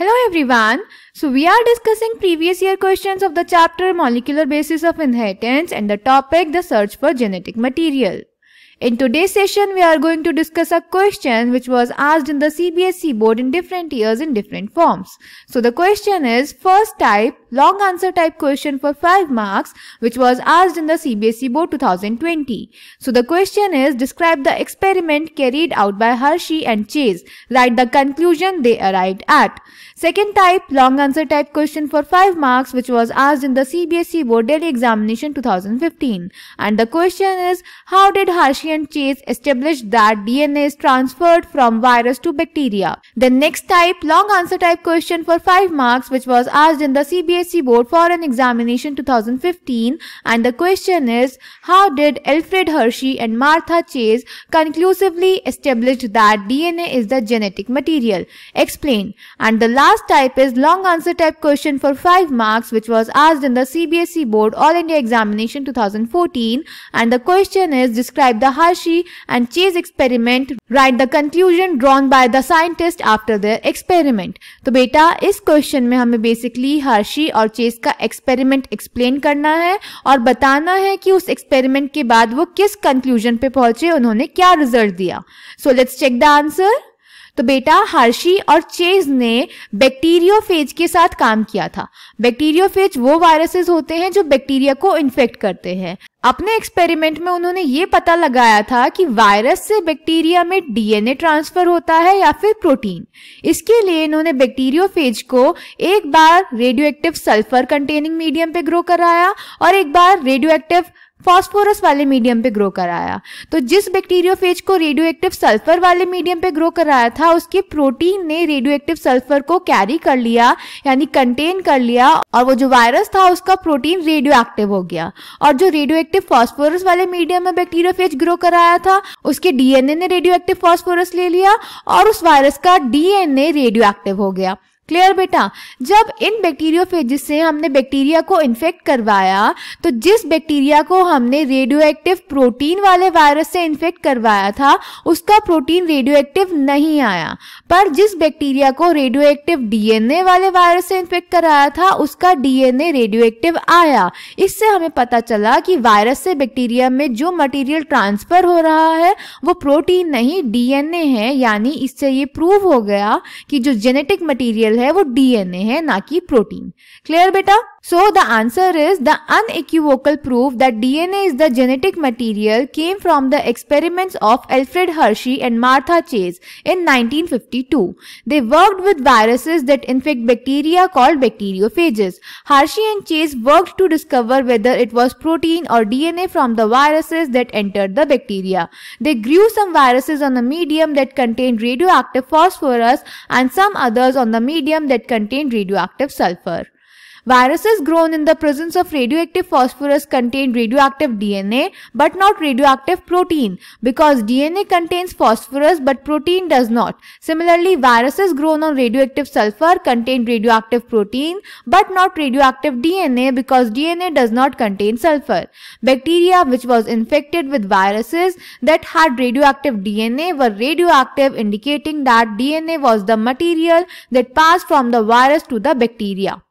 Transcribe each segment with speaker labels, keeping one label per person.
Speaker 1: Hello everyone. So we are discussing previous year questions of the chapter molecular basis of inheritance and the topic the search for genetic material. In today's session, we are going to discuss a question which was asked in the CBSE board in different years in different forms. So the question is first type, long answer type question for 5 marks which was asked in the CBSE board 2020. So the question is describe the experiment carried out by Hershey and Chase. Write the conclusion they arrived at. Second type, long answer type question for 5 marks which was asked in the CBSE board daily examination 2015. And the question is how did Hershey and Chase established that DNA is transferred from virus to bacteria. The next type, long answer type question for 5 marks which was asked in the CBSE board for an examination 2015 and the question is, how did Alfred Hershey and Martha Chase conclusively establish that DNA is the genetic material? Explain. And the last type is long answer type question for 5 marks which was asked in the CBSE board All India examination 2014 and the question is, describe the Takahashi and Chase experiment write the conclusion drawn by the scientist after their experiment. तो बेटा इस question में हमें basically हर्षी और chess का experiment explain करना है और बताना है कि उस एक्सपेरिमेंट के बाद वो किस कंक्लूजन पे पहुंचे उन्होंने क्या रिजल्ट दिया so let's check the answer तो बेटा हार्शी और चेज ने बैक्टीरियोफेज के साथ काम किया था बैक्टीरियोफेज वो वायरसेस होते हैं जो बैक्टीरिया को इन्फेक्ट करते हैं अपने एक्सपेरिमेंट में उन्होंने ये पता लगाया था कि वायरस से बैक्टीरिया में डीएनए ट्रांसफर होता है या फिर प्रोटीन इसके लिए इन्होंने बैक्टीरियोफेज को एक बार एक्टिव सल्फर कंटेनिंग मीडियम पे ग्रो कराया और एक बार एक्टिव फॉस्फोरस वाले मीडियम पे ग्रो कराया तो जिस बैक्टीरियोफेज को रेडियो एक्टिव सल्फर वाले मीडियम पे ग्रो कराया था उसके प्रोटीन ने रेडियो एक्टिव सल्फर को कैरी कर लिया यानी कंटेन कर लिया और वो जो वायरस था उसका प्रोटीन रेडियो एक्टिव हो गया और जो रेडियो एक्टिव फॉस्फोरस वाले मीडियम में बैक्टीरियोफेज ग्रो कराया था उसके डीएनए ने रेडियो एक्टिव फॉस्फोरस ले लिया और उस वायरस का डीएनए रेडियो एक्टिव हो गया क्लियर बेटा जब इन बैक्टीरियोफेजिस से हमने बैक्टीरिया को इन्फेक्ट करवाया तो जिस बैक्टीरिया को हमने रेडियो एक्टिव प्रोटीन वाले वायरस से इन्फेक्ट करवाया था उसका प्रोटीन रेडियो एक्टिव नहीं आया पर जिस बैक्टीरिया को रेडियो एक्टिव डीएनए वाले वायरस से इन्फेक्ट कराया था उसका डीएनए रेडियो एक्टिव आया इससे हमें पता चला कि वायरस से बैक्टीरिया में जो मटीरियल ट्रांसफर हो रहा है वो प्रोटीन नहीं डीएनए है यानी इससे ये प्रूव हो गया कि जो जेनेटिक मटीरियल है वो डीएनए है ना कि प्रोटीन क्लियर बेटा So the answer is the unequivocal proof that DNA is the genetic material came from the experiments of Alfred Hershey and Martha Chase in 1952. They worked with viruses that infect bacteria called bacteriophages. Hershey and Chase worked to discover whether it was protein or DNA from the viruses that entered the bacteria. They grew some viruses on a medium that contained radioactive phosphorus and some others on the medium that contained radioactive sulfur. Viruses grown in the presence of radioactive phosphorus contain radioactive DNA but not radioactive protein because DNA contains phosphorus but protein does not. Similarly, viruses grown on radioactive sulfur contain radioactive protein but not radioactive DNA because DNA does not contain sulfur. Bacteria which was infected with viruses that had radioactive DNA were radioactive indicating that DNA was the material that passed from the virus to the bacteria.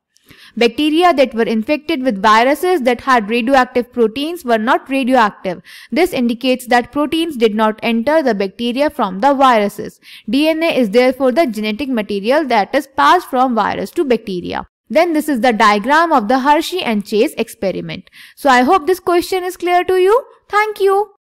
Speaker 1: Bacteria that were infected with viruses that had radioactive proteins were not radioactive. This indicates that proteins did not enter the bacteria from the viruses. DNA is therefore the genetic material that is passed from virus to bacteria. Then this is the diagram of the Hershey and Chase experiment. So I hope this question is clear to you. Thank you.